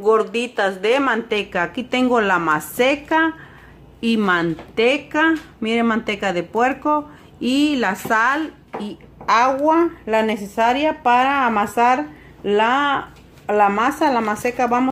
gorditas de manteca. Aquí tengo la maseca y manteca. Miren, manteca de puerco. Y la sal y agua, la necesaria para amasar la, la masa, la maseca. Vamos